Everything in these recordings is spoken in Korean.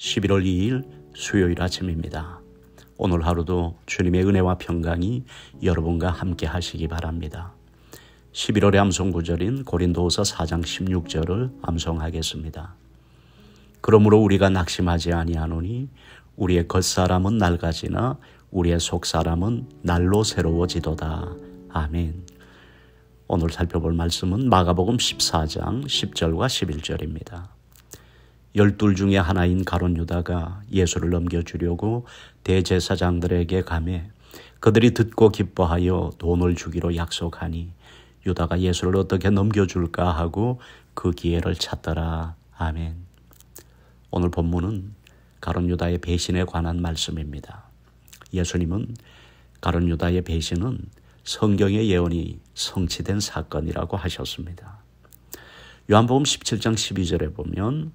11월 2일 수요일 아침입니다. 오늘 하루도 주님의 은혜와 평강이 여러분과 함께 하시기 바랍니다. 11월의 암송구절인 고린도후서 4장 16절을 암송하겠습니다. 그러므로 우리가 낙심하지 아니하노니 우리의 겉사람은 낡아지나 우리의 속사람은 날로 새로워지도다. 아멘. 오늘 살펴볼 말씀은 마가복음 14장 10절과 11절입니다. 열둘 중에 하나인 가론 유다가 예수를 넘겨주려고 대제사장들에게 감해 그들이 듣고 기뻐하여 돈을 주기로 약속하니 유다가 예수를 어떻게 넘겨줄까 하고 그 기회를 찾더라. 아멘. 오늘 본문은 가론 유다의 배신에 관한 말씀입니다. 예수님은 가론 유다의 배신은 성경의 예언이 성취된 사건이라고 하셨습니다. 요한복음 17장 12절에 보면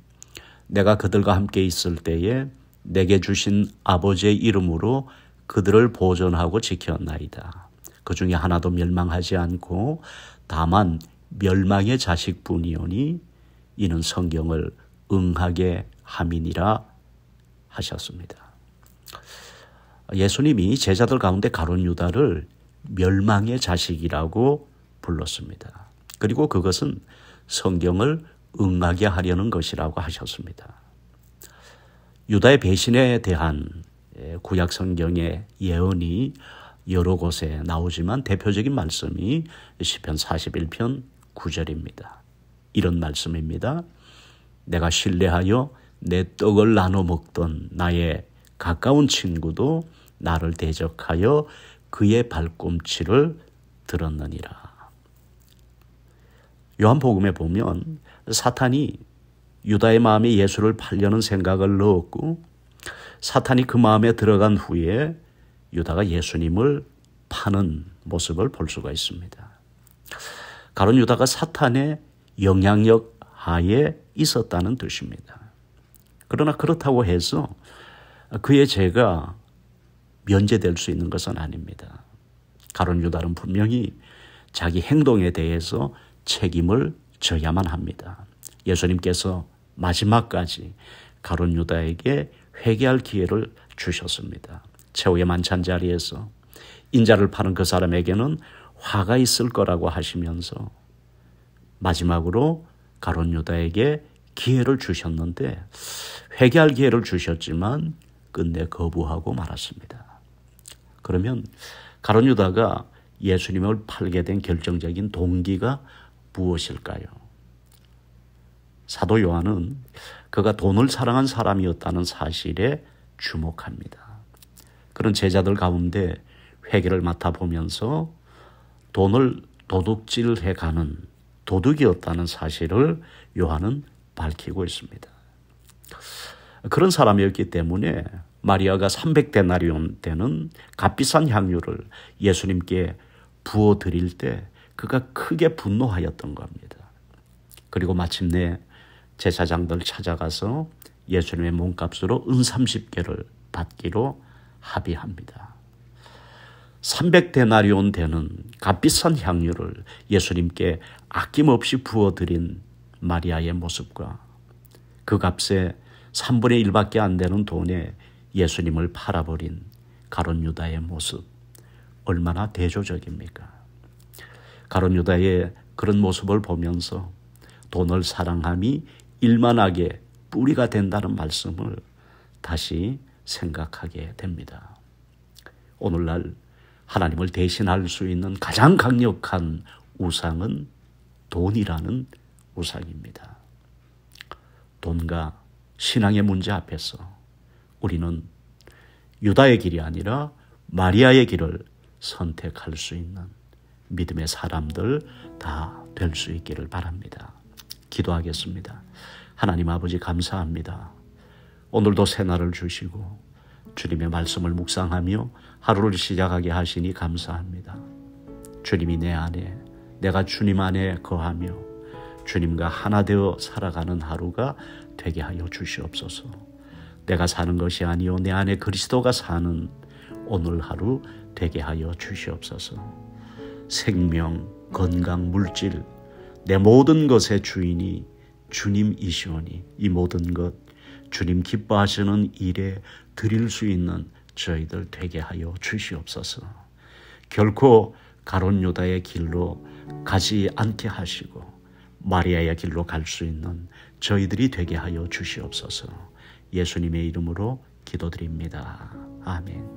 내가 그들과 함께 있을 때에 내게 주신 아버지의 이름으로 그들을 보존하고 지켰나이다. 그 중에 하나도 멸망하지 않고 다만 멸망의 자식뿐이오니 이는 성경을 응하게 함이니라 하셨습니다. 예수님이 제자들 가운데 가론 유다를 멸망의 자식이라고 불렀습니다. 그리고 그것은 성경을 응하게 하려는 것이라고 하셨습니다. 유다의 배신에 대한 예, 구약 성경의 예언이 여러 곳에 나오지만 대표적인 말씀이 시편 41편 9절입니다. 이런 말씀입니다. 내가 신뢰하여 내 떡을 나눠 먹던 나의 가까운 친구도 나를 대적하여 그의 발꿈치를 들었느니라. 요한복음에 보면 사탄이 유다의 마음에 예수를 팔려는 생각을 넣었고 사탄이 그 마음에 들어간 후에 유다가 예수님을 파는 모습을 볼 수가 있습니다. 가론 유다가 사탄의 영향력 하에 있었다는 뜻입니다. 그러나 그렇다고 해서 그의 죄가 면제될 수 있는 것은 아닙니다. 가론 유다는 분명히 자기 행동에 대해서 책임을 져야만 합니다. 예수님께서 마지막까지 가론 유다에게 회개할 기회를 주셨습니다. 최후의 만찬 자리에서 인자를 파는 그 사람에게는 화가 있을 거라고 하시면서 마지막으로 가론 유다에게 기회를 주셨는데 회개할 기회를 주셨지만 끝내 거부하고 말았습니다. 그러면 가론 유다가 예수님을 팔게 된 결정적인 동기가 무엇일까요? 사도 요한은 그가 돈을 사랑한 사람이었다는 사실에 주목합니다. 그런 제자들 가운데 회개를 맡아보면서 돈을 도둑질해 가는 도둑이었다는 사실을 요한은 밝히고 있습니다. 그런 사람이었기 때문에 마리아가 300데나리온 되는 값비싼 향유를 예수님께 부어 드릴 때 그가 크게 분노하였던 겁니다. 그리고 마침내 제사장들 찾아가서 예수님의 몸값으로 은 30개를 받기로 합의합니다. 300데나리온 되는 값비싼 향유를 예수님께 아낌없이 부어드린 마리아의 모습과 그 값에 3분의 1밖에 안 되는 돈에 예수님을 팔아버린 가론 유다의 모습 얼마나 대조적입니까? 가론 유다의 그런 모습을 보면서 돈을 사랑함이 일만하게 뿌리가 된다는 말씀을 다시 생각하게 됩니다. 오늘날 하나님을 대신할 수 있는 가장 강력한 우상은 돈이라는 우상입니다. 돈과 신앙의 문제 앞에서 우리는 유다의 길이 아니라 마리아의 길을 선택할 수 있는 믿음의 사람들 다 될 수 있기를 바랍니다. 기도하겠습니다. 하나님 아버지 감사합니다. 오늘도 새날을 주시고 주님의 말씀을 묵상하며 하루를 시작하게 하시니 감사합니다. 주님이 내 안에 내가 주님 안에 거하며 주님과 하나 되어 살아가는 하루가 되게 하여 주시옵소서. 내가 사는 것이 아니요 내 안에 그리스도가 사는 오늘 하루 되게 하여 주시옵소서. 생명, 건강, 물질, 내 모든 것의 주인이 주님이시오니 이 모든 것 주님 기뻐하시는 일에 드릴 수 있는 저희들 되게 하여 주시옵소서. 결코 가론 유다의 길로 가지 않게 하시고 마리아의 길로 갈 수 있는 저희들이 되게 하여 주시옵소서. 예수님의 이름으로 기도드립니다. 아멘.